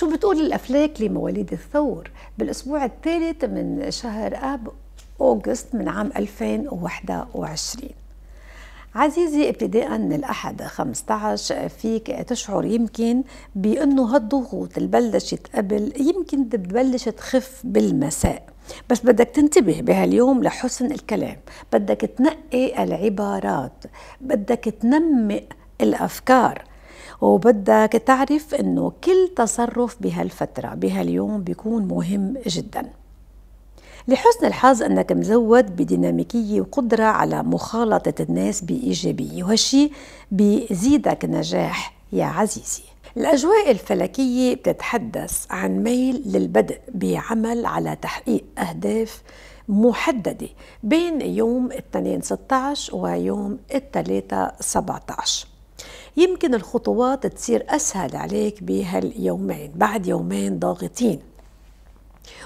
شو بتقول الأفلاك لمواليد الثور بالأسبوع الثالث من شهر آب أوغست من عام 2021 عزيزي ابتداء من الأحد 15 فيك تشعر يمكن بأنه هالضغوط اللي بلشت قبل يمكن بتبلش تخف بالمساء بس بدك تنتبه بهاليوم لحسن الكلام بدك تنقي العبارات بدك تنمق الأفكار وبدك تعرف انه كل تصرف بهالفترة بهاليوم بيكون مهم جدا لحسن الحظ انك مزود بديناميكية وقدرة على مخالطة الناس بإيجابية وهالشي بيزيدك نجاح يا عزيزي الأجواء الفلكية بتتحدث عن ميل للبدء بعمل على تحقيق أهداف محددة بين يوم 2 16 ويوم 3 17 يمكن الخطوات تصير أسهل عليك بهاليومين بعد يومين ضاغطين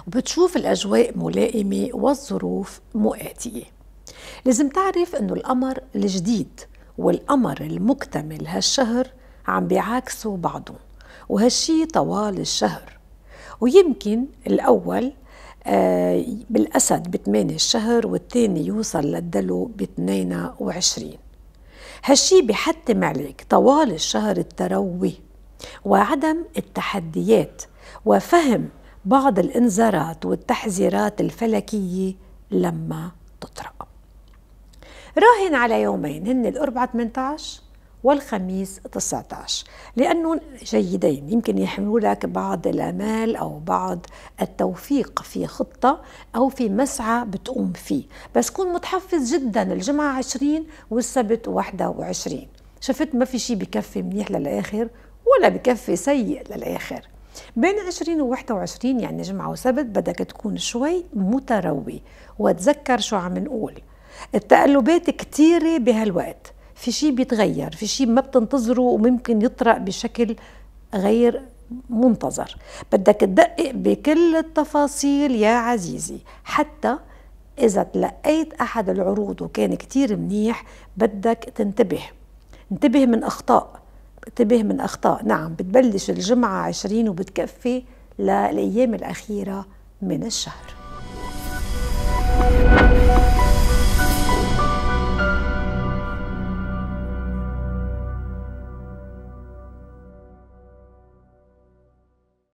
وبتشوف الأجواء ملائمة والظروف مؤاتية لازم تعرف أنه القمر الجديد والقمر المكتمل هالشهر عم بيعاكسوا بعضهم وهالشي طوال الشهر ويمكن الأول آه بالأسد بثمانية الشهر والثاني يوصل للدلو ب 22 هالشي بحتم عليك طوال الشهر التروي وعدم التحديات وفهم بعض الانذارات والتحذيرات الفلكية لما تطرأ راهن على يومين هن الأربعة 18 والخميس 19 لأنه جيدين يمكن يحملوا لك بعض الآمال أو بعض التوفيق في خطة أو في مسعى بتقوم فيه بس كون متحفز جدا الجمعة 20 والسبت 21 شفت ما في شيء بكفي منيح للآخر ولا بكفي سيء للآخر بين 20 و 21 يعني جمعة وسبت بدك تكون شوي متروي وتذكر شو عم نقول التقلبات كتيرة بهالوقت في شيء بيتغير في شيء ما بتنتظره وممكن يطرأ بشكل غير منتظر بدك تدقق بكل التفاصيل يا عزيزي حتى إذا تلقيت أحد العروض وكان كتير منيح بدك تنتبه انتبه من أخطاء انتبه من أخطاء نعم بتبلش الجمعة عشرين وبتكفي للأيام الأخيرة من الشهر